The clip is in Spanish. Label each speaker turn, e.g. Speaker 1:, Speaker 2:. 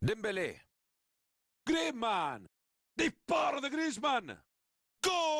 Speaker 1: Dembélé. Griezmann. Disparo de Griezmann. ¡Gol!